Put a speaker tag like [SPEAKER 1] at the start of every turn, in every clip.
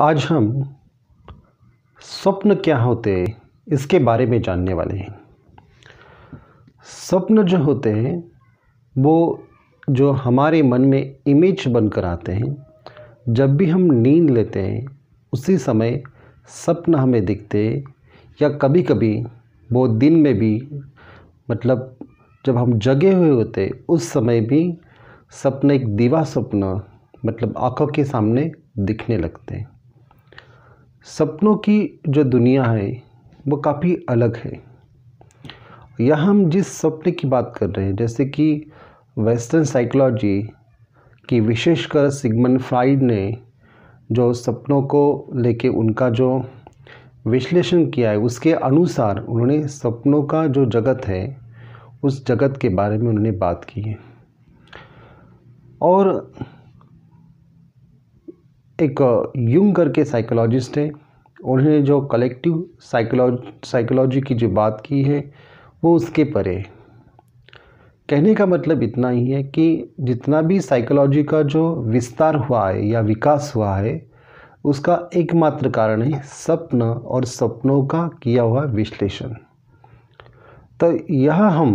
[SPEAKER 1] आज हम स्वप्न क्या होते इसके बारे में जानने वाले हैं स्वप्न जो होते हैं वो जो हमारे मन में इमेज बनकर आते हैं जब भी हम नींद लेते हैं उसी समय स्वप्न हमें दिखते या कभी कभी वो दिन में भी मतलब जब हम जगे हुए होते उस समय भी सपने एक दीवा सपना मतलब आंखों के सामने दिखने लगते हैं सपनों की जो दुनिया है वो काफ़ी अलग है यह हम जिस सपने की बात कर रहे हैं जैसे कि वेस्टर्न साइकोलॉजी की विशेषकर सिगमन फ्राइड ने जो सपनों को लेके उनका जो विश्लेषण किया है उसके अनुसार उन्होंने सपनों का जो जगत है उस जगत के बारे में उन्होंने बात की है और एक युंग करके साइकोलॉजिस्ट हैं उन्होंने जो कलेक्टिव साइकोलॉजी साइकोलॉजी की जो बात की है वो उसके परे कहने का मतलब इतना ही है कि जितना भी साइकोलॉजी का जो विस्तार हुआ है या विकास हुआ है उसका एकमात्र कारण है सपना और सपनों का किया हुआ विश्लेषण तो यह हम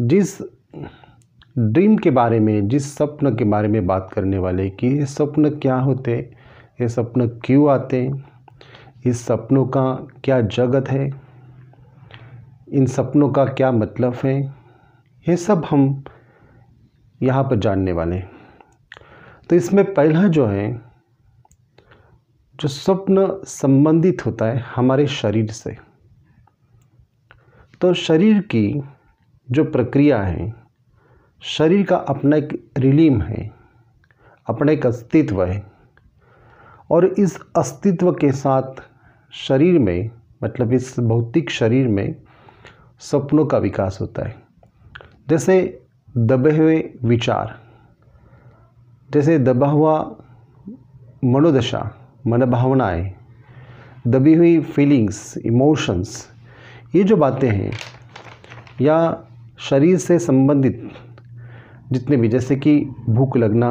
[SPEAKER 1] जिस ड्रीम के बारे में जिस स्वप्न के बारे में बात करने वाले कि ये स्वप्न क्या होते ये स्वप्न क्यों आते इस सपनों का क्या जगत है इन सपनों का क्या मतलब है ये सब हम यहाँ पर जानने वाले तो इसमें पहला जो है जो स्वप्न संबंधित होता है हमारे शरीर से तो शरीर की जो प्रक्रिया है शरीर का अपना एक रिलीम है अपना एक अस्तित्व है और इस अस्तित्व के साथ शरीर में मतलब इस भौतिक शरीर में सपनों का विकास होता है जैसे दबे हुए विचार जैसे दबा हुआ मनोदशा मनोभावनाएँ दबी हुई फीलिंग्स इमोशंस ये जो बातें हैं या शरीर से संबंधित जितने भी जैसे कि भूख लगना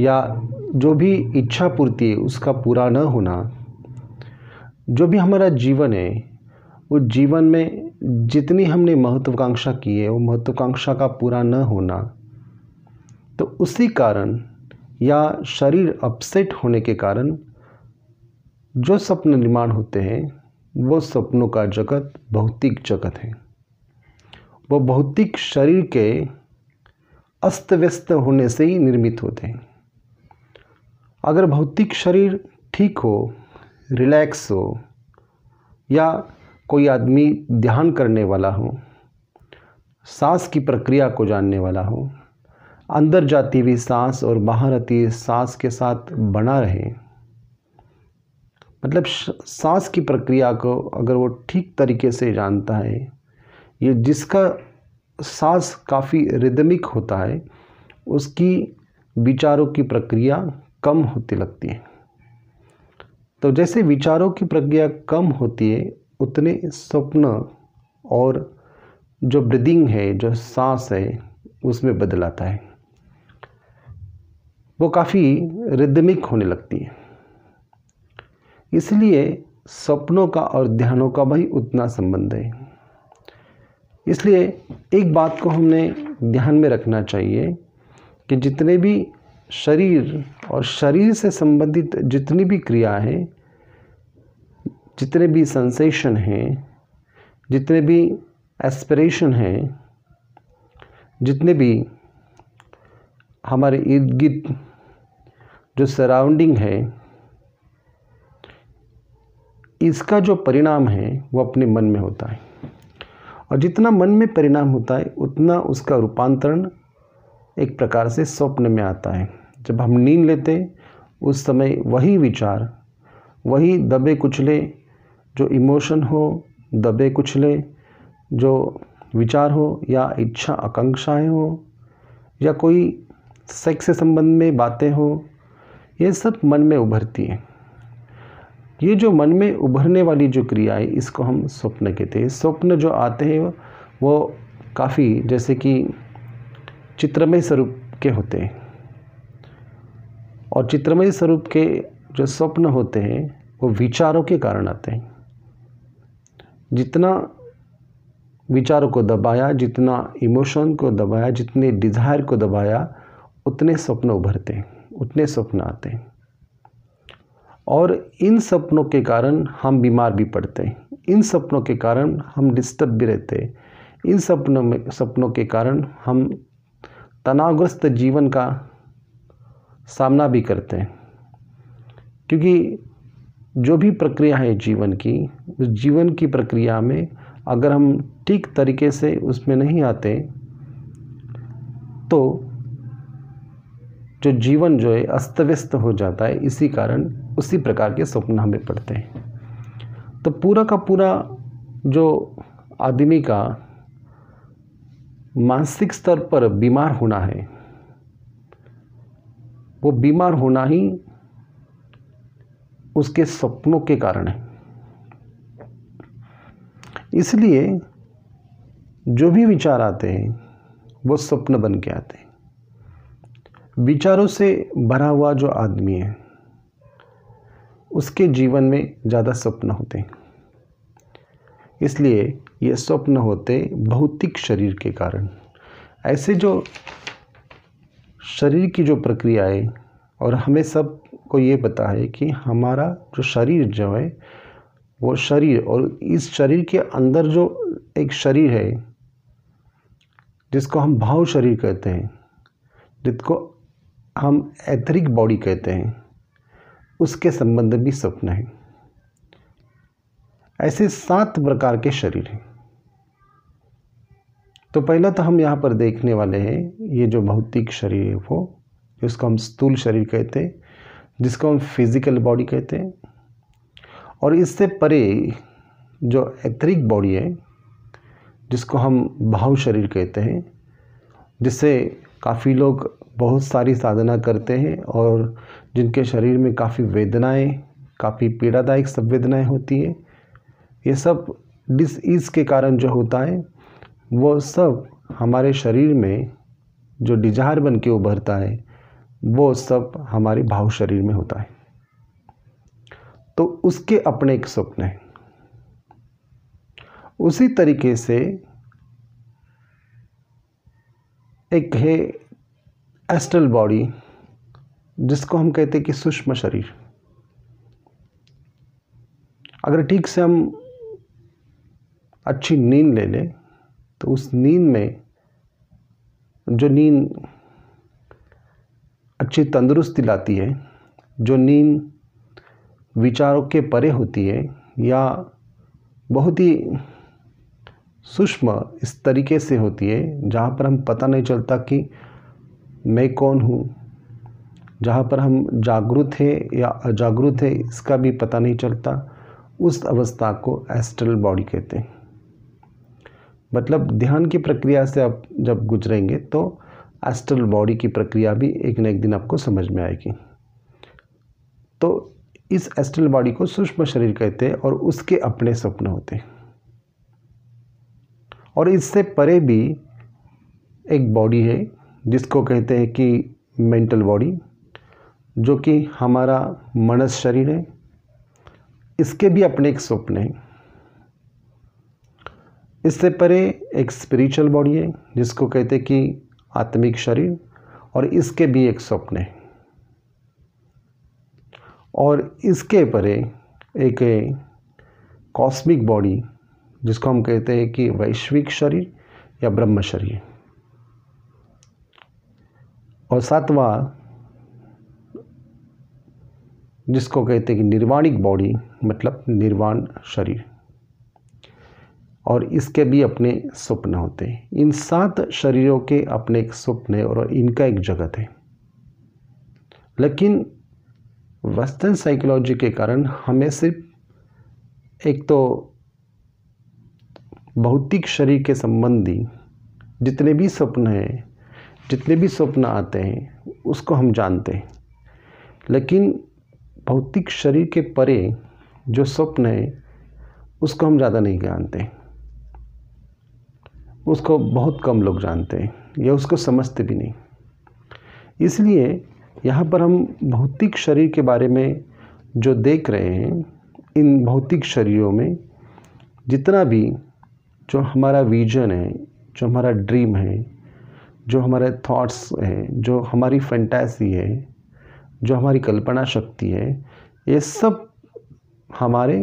[SPEAKER 1] या जो भी इच्छा पूर्ति है उसका पूरा न होना जो भी हमारा जीवन है वो जीवन में जितनी हमने महत्वाकांक्षा की है वो महत्वाकांक्षा का पूरा न होना तो उसी कारण या शरीर अपसेट होने के कारण जो सपने निर्माण होते हैं वो सपनों का जगत भौतिक जगत है वो भौतिक शरीर के अस्त व्यस्त होने से ही निर्मित होते हैं अगर भौतिक शरीर ठीक हो रिलैक्स हो या कोई आदमी ध्यान करने वाला हो सांस की प्रक्रिया को जानने वाला हो अंदर जाती हुई सांस और बाहर आती हुई सांस के साथ बना रहे मतलब सांस की प्रक्रिया को अगर वो ठीक तरीके से जानता है ये जिसका सांस काफ़ी रिदमिक होता है उसकी विचारों की प्रक्रिया कम होती लगती है तो जैसे विचारों की प्रक्रिया कम होती है उतने स्वप्न और जो ब्रीदिंग है जो सांस है उसमें बदल आता है वो काफ़ी रिदमिक होने लगती है इसलिए सपनों का और ध्यानों का भी उतना संबंध है इसलिए एक बात को हमने ध्यान में रखना चाहिए कि जितने भी शरीर और शरीर से संबंधित जितनी भी क्रिया है जितने भी सेंसेशन हैं जितने भी एस्पिरेशन हैं जितने भी हमारे इर्द गिर्द जो सराउंडिंग है इसका जो परिणाम है वो अपने मन में होता है और जितना मन में परिणाम होता है उतना उसका रूपांतरण एक प्रकार से स्वप्न में आता है जब हम नींद लेते उस समय वही विचार वही दबे कुचले जो इमोशन हो दबे कुचले जो विचार हो या इच्छा आकांक्षाएं हो या कोई सेक्स से संबंध में बातें हो ये सब मन में उभरती हैं ये जो मन में उभरने वाली जो क्रियाएं इसको हम स्वप्न कहते हैं स्वप्न जो आते हैं वो काफ़ी जैसे कि चित्रमय स्वरूप के होते हैं और चित्रमय स्वरूप के जो स्वप्न होते हैं वो विचारों के कारण आते हैं जितना विचारों को दबाया जितना इमोशन को दबाया जितने डिज़ायर को दबाया उतने स्वप्न उभरते हैं उतने स्वप्न आते हैं और इन सपनों के कारण हम बीमार भी पड़ते हैं इन सपनों के कारण हम डिस्टर्ब भी रहते हैं इन सपनों में सपनों के कारण हम तनावग्रस्त जीवन का सामना भी करते हैं क्योंकि जो भी प्रक्रिया है जीवन की उस जीवन की प्रक्रिया में अगर हम ठीक तरीके से उसमें नहीं आते तो जो जीवन जो है अस्त व्यस्त हो जाता है इसी कारण उसी प्रकार के स्वप्न हमें पड़ते हैं तो पूरा का पूरा जो आदमी का मानसिक स्तर पर बीमार होना है वो बीमार होना ही उसके सपनों के कारण है इसलिए जो भी विचार आते हैं वो स्वप्न बन के आते हैं विचारों से भरा हुआ जो आदमी है उसके जीवन में ज़्यादा स्वप्न होते हैं इसलिए ये स्वप्न होते भौतिक शरीर के कारण ऐसे जो शरीर की जो प्रक्रियाएं और हमें सब को ये पता है कि हमारा जो शरीर जो है वो शरीर और इस शरीर के अंदर जो एक शरीर है जिसको हम भाव शरीर कहते हैं जिसको हम एथरिक बॉडी कहते हैं उसके संबंध भी स्वप्न है ऐसे सात प्रकार के शरीर हैं तो पहला तो हम यहाँ पर देखने वाले हैं ये जो भौतिक शरीर है वो जिसको हम स्थूल शरीर कहते हैं जिसको हम फिज़िकल बॉडी कहते हैं और इससे परे जो एथरिक बॉडी है जिसको हम भाव शरीर कहते हैं जिससे काफ़ी लोग बहुत सारी साधना करते हैं और जिनके शरीर में काफ़ी वेदनाएं काफ़ी पीड़ादायक संवेदनाएँ होती है ये सब डिसईज़ के कारण जो होता है वो सब हमारे शरीर में जो डिजायर बन के उभरता है वो सब हमारे भाव शरीर में होता है तो उसके अपने एक स्वप्न हैं उसी तरीके से एक है एस्ट्रल बॉडी जिसको हम कहते हैं कि सूक्ष्म शरीर अगर ठीक से हम अच्छी नींद ले लें तो उस नींद में जो नींद अच्छी तंदुरुस्ती लाती है जो नींद विचारों के परे होती है या बहुत ही सूक्ष्म इस तरीके से होती है जहाँ पर हम पता नहीं चलता कि मैं कौन हूँ जहाँ पर हम जागरूक है या अजागृत है इसका भी पता नहीं चलता उस अवस्था को एस्ट्रल बॉडी कहते हैं मतलब ध्यान की प्रक्रिया से आप जब गुजरेंगे तो एस्ट्रल बॉडी की प्रक्रिया भी एक न एक दिन आपको समझ में आएगी तो इस एस्ट्रल बॉडी को सूक्ष्म शरीर कहते हैं और उसके अपने सपने होते हैं और इससे परे भी एक बॉडी है जिसको कहते हैं कि मेंटल बॉडी जो कि हमारा मनस शरीर है इसके भी अपने एक स्वप्न हैं इससे परे एक स्पिरिचुअल बॉडी है जिसको कहते हैं कि आत्मिक शरीर और इसके भी एक स्वप्न है और इसके परे एक कॉस्मिक बॉडी जिसको हम कहते हैं कि वैश्विक शरीर या ब्रह्म शरीर और सातवां जिसको कहते हैं कि निर्वाणिक बॉडी मतलब निर्वाण शरीर और इसके भी अपने स्वप्न होते हैं इन सात शरीरों के अपने एक स्वप्न है और इनका एक जगत है लेकिन वेस्टर्न साइकोलॉजी के कारण हमें सिर्फ एक तो भौतिक शरीर के संबंधी जितने भी स्वप्न हैं जितने भी स्वप्न आते हैं उसको हम जानते हैं लेकिन भौतिक शरीर के परे जो स्वप्न है उसको हम ज़्यादा नहीं जानते उसको बहुत कम लोग जानते हैं या उसको समझते भी नहीं इसलिए यहाँ पर हम भौतिक शरीर के बारे में जो देख रहे हैं इन भौतिक शरीरों में जितना भी जो हमारा विजन है जो हमारा ड्रीम है जो हमारे थॉट्स हैं जो हमारी फैंटेसी है जो हमारी कल्पना शक्ति है ये सब हमारे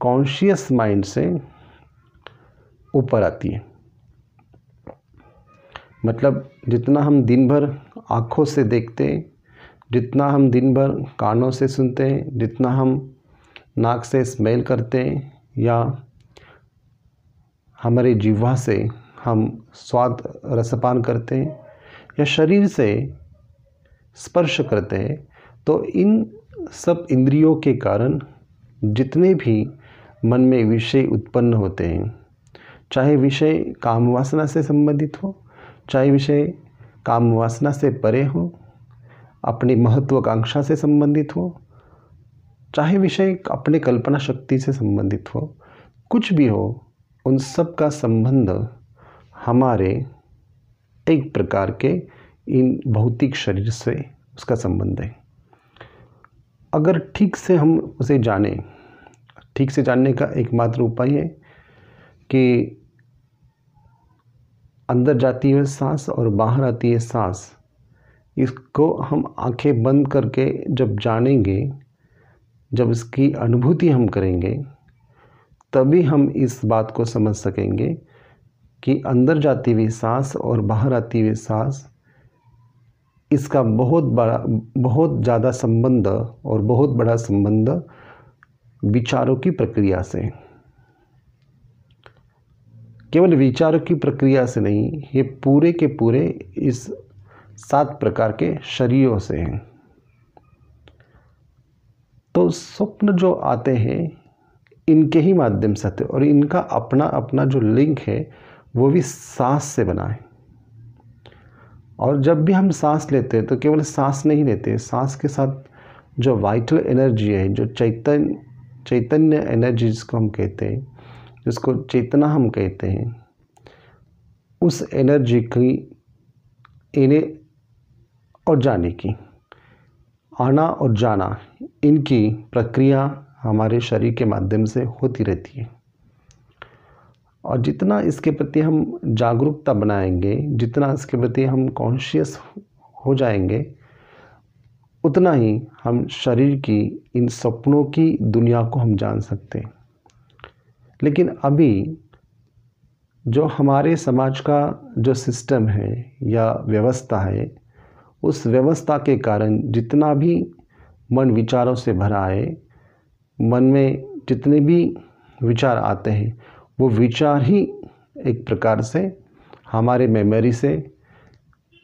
[SPEAKER 1] कॉन्शियस माइंड से ऊपर आती है मतलब जितना हम दिन भर आँखों से देखते हैं जितना हम दिन भर कानों से सुनते हैं जितना हम नाक से स्मेल करते हैं या हमारे जीवा से हम स्वाद रसपान करते हैं या शरीर से स्पर्श करते हैं तो इन सब इंद्रियों के कारण जितने भी मन में विषय उत्पन्न होते हैं चाहे विषय काम वासना से संबंधित हो चाहे विषय काम वासना से परे हो अपनी महत्वाकांक्षा से संबंधित हो चाहे विषय अपने कल्पना शक्ति से संबंधित हो कुछ भी हो उन सब का संबंध हमारे एक प्रकार के इन भौतिक शरीर से उसका संबंध है अगर ठीक से हम उसे जाने ठीक से जानने का एकमात्र उपाय है कि अंदर जाती है सांस और बाहर आती है सांस इसको हम आंखें बंद करके जब जानेंगे जब इसकी अनुभूति हम करेंगे तभी हम इस बात को समझ सकेंगे कि अंदर जाती हुई सांस और बाहर आती हुई सांस इसका बहुत बड़ा बहुत ज़्यादा संबंध और बहुत बड़ा संबंध विचारों की प्रक्रिया से केवल विचारों की प्रक्रिया से नहीं ये पूरे के पूरे इस सात प्रकार के शरीरों से हैं तो स्वप्न जो आते हैं इनके ही माध्यम से आते और इनका अपना अपना जो लिंक है वो भी सांस से बना है और जब भी हम सांस लेते हैं तो केवल सांस नहीं लेते सांस के साथ जो वाइटल एनर्जी है जो चैतन्य चैतन्य एनर्जी जिसको हम कहते हैं जिसको चेतना हम कहते हैं उस एनर्जी की इन्हें और जाने की आना और जाना इनकी प्रक्रिया हमारे शरीर के माध्यम से होती रहती है और जितना इसके प्रति हम जागरूकता बनाएंगे जितना इसके प्रति हम कॉन्शियस हो जाएंगे उतना ही हम शरीर की इन सपनों की दुनिया को हम जान सकते हैं लेकिन अभी जो हमारे समाज का जो सिस्टम है या व्यवस्था है उस व्यवस्था के कारण जितना भी मन विचारों से भरा है मन में जितने भी विचार आते हैं वो विचार ही एक प्रकार से हमारे मेमोरी से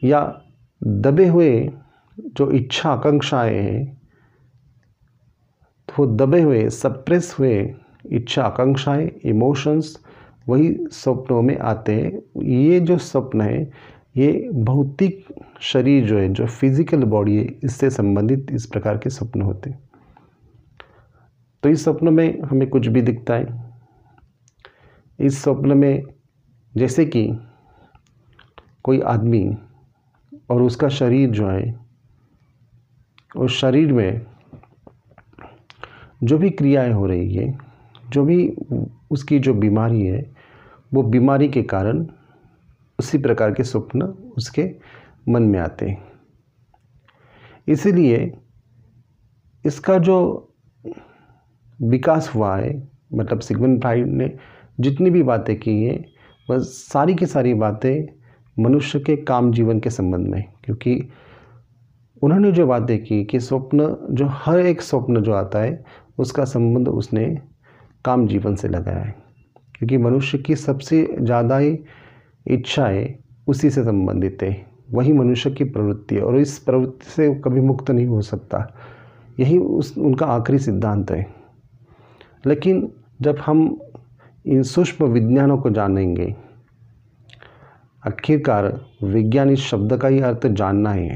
[SPEAKER 1] या दबे हुए जो इच्छा आकांक्षाएँ हैं वो दबे हुए सप्रेस हुए इच्छा आकांक्षाएँ इमोशंस वही सपनों में आते हैं ये जो स्वप्न है ये भौतिक शरीर जो है जो फिज़िकल बॉडी है इससे संबंधित इस प्रकार के सपने होते हैं तो इस स्वप्न में हमें कुछ भी दिखता है इस स्वप्न में जैसे कि कोई आदमी और उसका शरीर जो है उस शरीर में जो भी क्रियाएं हो रही है जो भी उसकी जो बीमारी है वो बीमारी के कारण उसी प्रकार के स्वप्न उसके मन में आते हैं इसीलिए इसका जो विकास हुआ है मतलब सिगमन फ्राइड ने जितनी भी बातें की हैं वह सारी की सारी बातें मनुष्य के काम जीवन के संबंध में क्योंकि उन्होंने जो बातें की कि स्वप्न जो हर एक स्वप्न जो आता है उसका संबंध उसने काम जीवन से लगाया है क्योंकि मनुष्य की सबसे ज़्यादा ही इच्छाएँ उसी से संबंधित है वही मनुष्य की प्रवृत्ति है और इस प्रवृत्ति से कभी मुक्त नहीं हो सकता यही उस उनका आखिरी सिद्धांत है लेकिन जब हम इन सूक्ष्म विज्ञानों को जानेंगे आखिरकार विज्ञान इस शब्द का ही अर्थ जानना है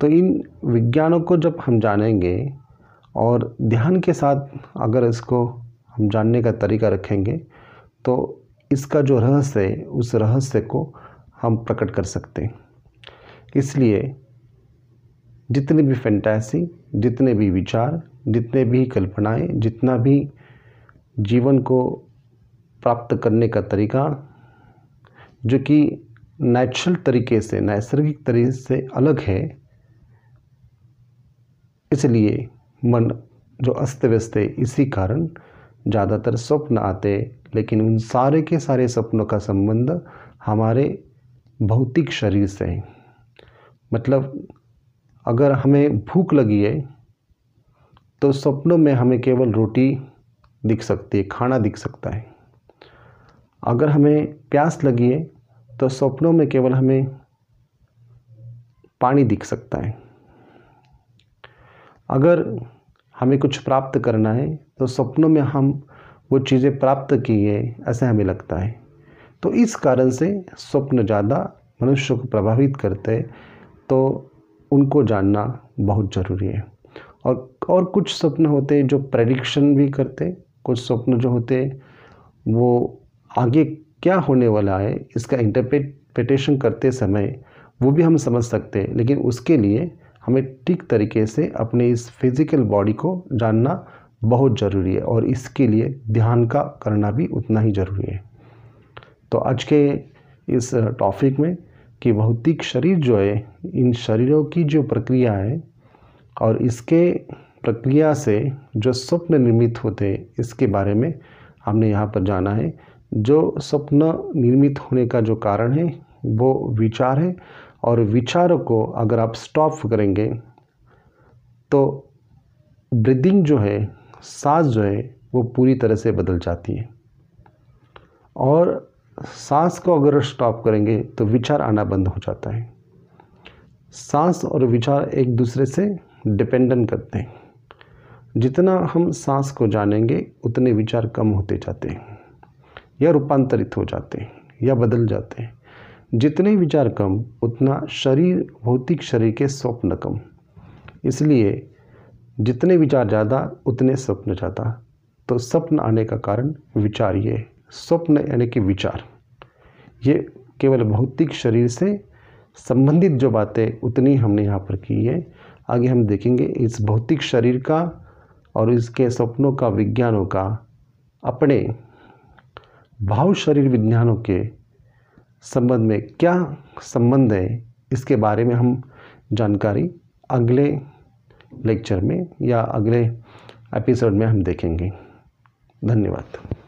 [SPEAKER 1] तो इन विज्ञानों को जब हम जानेंगे और ध्यान के साथ अगर इसको हम जानने का तरीका रखेंगे तो इसका जो रहस्य है उस रहस्य को हम प्रकट कर सकते हैं इसलिए जितने भी फैंटासी जितने भी विचार जितने भी कल्पनाएं जितना भी जीवन को प्राप्त करने का तरीका जो कि नेचुरल तरीके से नैसर्गिक तरीके से अलग है इसलिए मन जो अस्त व्यस्त है इसी कारण ज़्यादातर स्वप्न आते लेकिन उन सारे के सारे सपनों का संबंध हमारे भौतिक शरीर से है मतलब अगर हमें भूख लगी है तो सपनों में हमें केवल रोटी दिख सकती है खाना दिख सकता है अगर हमें प्यास लगी है तो सपनों में केवल हमें पानी दिख सकता है अगर हमें कुछ प्राप्त करना है तो सपनों में हम वो चीज़ें प्राप्त की है ऐसे हमें लगता है तो इस कारण से स्वप्न ज़्यादा मनुष्य को प्रभावित करते हैं तो उनको जानना बहुत ज़रूरी है और और कुछ सपने होते हैं जो प्रडिक्शन भी करते कुछ सपने जो होते वो आगे क्या होने वाला है इसका इंटरप्रिटेशन करते समय वो भी हम समझ सकते हैं लेकिन उसके लिए हमें ठीक तरीके से अपने इस फिज़िकल बॉडी को जानना बहुत ज़रूरी है और इसके लिए ध्यान का करना भी उतना ही ज़रूरी है तो आज के इस टॉपिक में कि भौतिक शरीर जो है इन शरीरों की जो प्रक्रिया है और इसके प्रक्रिया से जो स्वप्न निर्मित होते हैं इसके बारे में हमने यहाँ पर जाना है जो स्वप्न निर्मित होने का जो कारण है वो विचार है और विचारों को अगर आप स्टॉप करेंगे तो ब्रीदिंग जो है सांस जो है वो पूरी तरह से बदल जाती है और सांस को अगर स्टॉप करेंगे तो विचार आना बंद हो जाता है सांस और विचार एक दूसरे से डिपेंडेंट करते हैं जितना हम सांस को जानेंगे उतने विचार कम होते जाते हैं या रूपांतरित हो जाते हैं या बदल जाते हैं जितने विचार कम उतना शरीर भौतिक शरीर के स्वप्न कम इसलिए जितने विचार ज़्यादा उतने स्वप्न ज़्यादा तो स्वप्न आने का कारण विचार ये स्वप्न यानी कि विचार ये केवल भौतिक शरीर से संबंधित जो बातें उतनी हमने यहाँ पर की है आगे हम देखेंगे इस भौतिक शरीर का और इसके सपनों का विज्ञानों का अपने भाव शरीर विज्ञानों के संबंध में क्या संबंध है इसके बारे में हम जानकारी अगले लेक्चर में या अगले एपिसोड में हम देखेंगे धन्यवाद